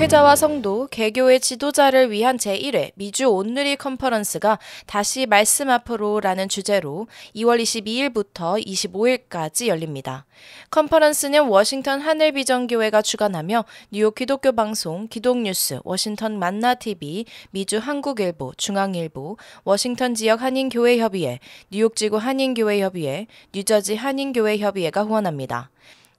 목회자와 성도, 개교의 지도자를 위한 제1회 미주 온누리 컨퍼런스가 다시 말씀 앞으로라는 주제로 2월 22일부터 25일까지 열립니다. 컨퍼런스는 워싱턴 하늘비전교회가 주관하며 뉴욕 기독교 방송, 기독뉴스, 워싱턴 만나TV, 미주 한국일보, 중앙일보, 워싱턴 지역 한인교회협의회, 뉴욕지구 한인교회협의회, 뉴저지 한인교회협의회가 후원합니다.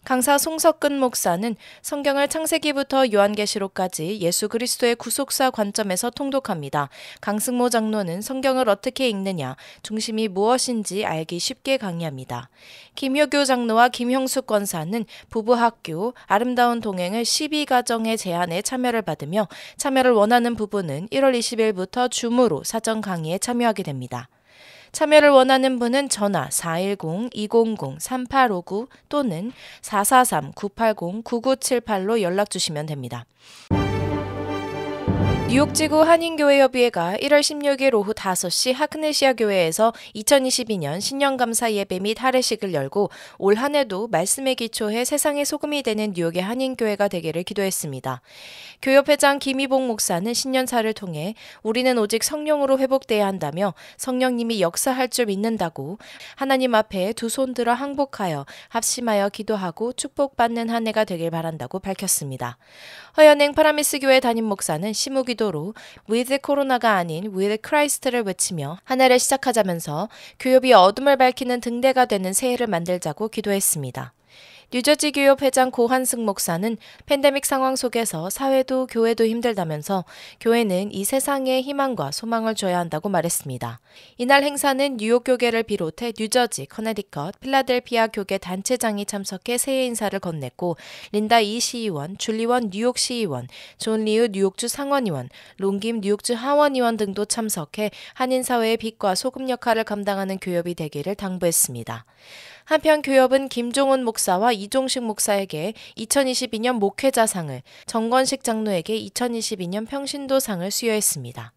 강사 송석근 목사는 성경을 창세기부터 요한계시록까지 예수 그리스도의 구속사 관점에서 통독합니다. 강승모 장로는 성경을 어떻게 읽느냐, 중심이 무엇인지 알기 쉽게 강의합니다. 김효교 장로와 김형숙 권사는 부부학교, 아름다운 동행을 12가정의 제안에 참여를 받으며 참여를 원하는 부부는 1월 20일부터 줌으로 사전 강의에 참여하게 됩니다. 참여를 원하는 분은 전화 410-200-3859 또는 443-980-9978로 연락 주시면 됩니다. 뉴욕지구 한인교회협의회가 1월 16일 오후 5시 하크네시아 교회에서 2022년 신년감사 예배 및 할례식을 열고 올 한해도 말씀에 기초해 세상의 소금이 되는 뉴욕의 한인교회가 되기를 기도했습니다. 교협회장 김희봉 목사는 신년사를 통해 우리는 오직 성령으로 회복돼야 한다며 성령님이 역사할 줄 믿는다고 하나님 앞에 두 손 들어 항복하여 합심하여 기도하고 축복받는 한 해가 되길 바란다고 밝혔습니다. 허연행 파라미스 교회 담임 목사는 시무기도 기도로 with 코로나가 아닌 with Christ를 외치며 한 해를 시작하자면서 교육이 어둠을 밝히는 등대가 되는 새해를 만들자고 기도했습니다. 뉴저지 교협 회장 고한승 목사는 팬데믹 상황 속에서 사회도 교회도 힘들다면서 교회는 이 세상에 희망과 소망을 줘야 한다고 말했습니다. 이날 행사는 뉴욕 교계를 비롯해 뉴저지, 커네디컷, 필라델피아 교계 단체장이 참석해 새해 인사를 건넸고 린다 이 시의원, 줄리원 뉴욕 시의원, 존 리우 뉴욕주 상원의원, 롱김 뉴욕주 하원의원 등도 참석해 한인 사회의 빛과 소금 역할을 감당하는 교협이 되기를 당부했습니다. 한편 교협은 김종훈 목사와 이종식 목사에게 2022년 목회자상을, 정건식 장로에게 2022년 평신도상을 수여했습니다.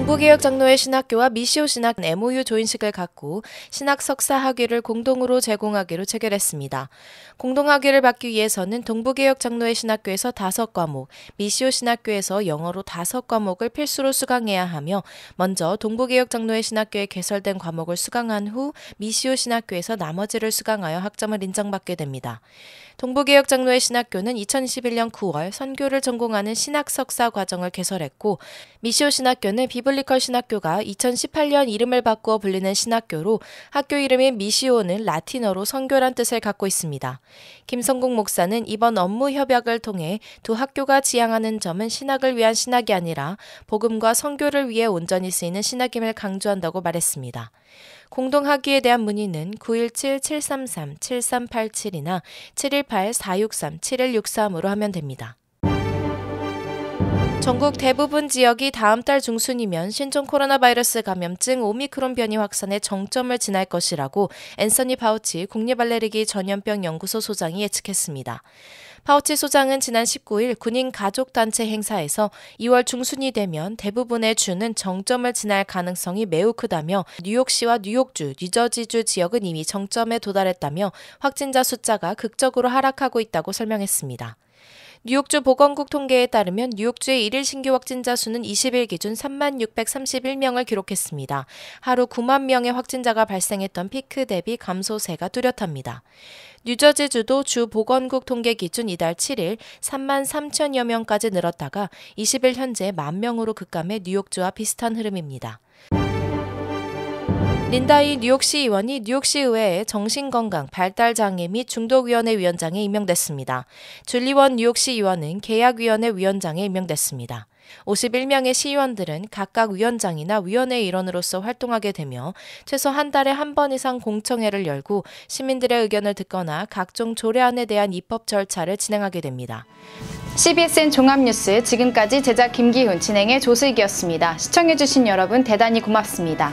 동부개혁 장로회 신학교와 미시오 신학 MOU 조인식을 갖고 신학 석사 학위를 공동으로 제공하기로 체결했습니다. 공동 학위를 받기 위해서는 동부개혁 장로회 신학교에서 다섯 과목, 미시오 신학교에서 영어로 다섯 과목을 필수로 수강해야 하며 먼저 동부개혁 장로회 신학교에 개설된 과목을 수강한 후 미시오 신학교에서 나머지를 수강하여 학점을 인정받게 됩니다. 동부개혁 장로회 신학교는 2011년 9월 선교를 전공하는 신학 석사 과정을 개설했고 미시오 신학교는 비브 가톨리컬 신학교가 2018년 이름을 바꾸어 불리는 신학교로 학교 이름인 미시오는 라틴어로 선교란 뜻을 갖고 있습니다. 김성국 목사는 이번 업무 협약을 통해 두 학교가 지향하는 점은 신학을 위한 신학이 아니라 복음과 선교를 위해 온전히 쓰이는 신학임을 강조한다고 말했습니다. 공동 학위에 대한 문의는 917-733-7387이나 718-463-7163으로 하면 됩니다. 전국 대부분 지역이 다음 달 중순이면 신종 코로나 바이러스 감염증 오미크론 변이 확산의 정점을 지날 것이라고 앤서니 파우치 국립알레르기 전염병 연구소 소장이 예측했습니다. 파우치 소장은 지난 19일 군인 가족단체 행사에서 2월 중순이 되면 대부분의 주는 정점을 지날 가능성이 매우 크다며 뉴욕시와 뉴욕주, 뉴저지주 지역은 이미 정점에 도달했다며 확진자 숫자가 극적으로 하락하고 있다고 설명했습니다. 뉴욕주 보건국 통계에 따르면 뉴욕주의 1일 신규 확진자 수는 20일 기준 3만 631명을 기록했습니다. 하루 9만 명의 확진자가 발생했던 피크 대비 감소세가 뚜렷합니다. 뉴저지주도 주 보건국 통계 기준 이달 7일 3만 3천여 명까지 늘었다가 20일 현재 1만 명으로 급감해 뉴욕주와 비슷한 흐름입니다. 린다이 뉴욕시 의원이 e 뉴욕시 의회의 e 정신건강 발달장애 및 중독위원회 위원장에 임명됐습니다. 줄리원 뉴욕시 의원은 e 계약위원회 위원장에 임명됐습니다. 51명의 시의원들은 각각 위원장이나 위원회 일원으로서 활동하게 되며 최소 한 달에 한 번 이상 공청회를 열고 시민들의 의견을 듣거나 각종 조례안에 대한 입법 절차를 진행하게 됩니다. CBSN 종합뉴스 지금까지 제작 김기훈 진행의 조슬기였습니다. 시청해주신 여러분 대단히 고맙습니다.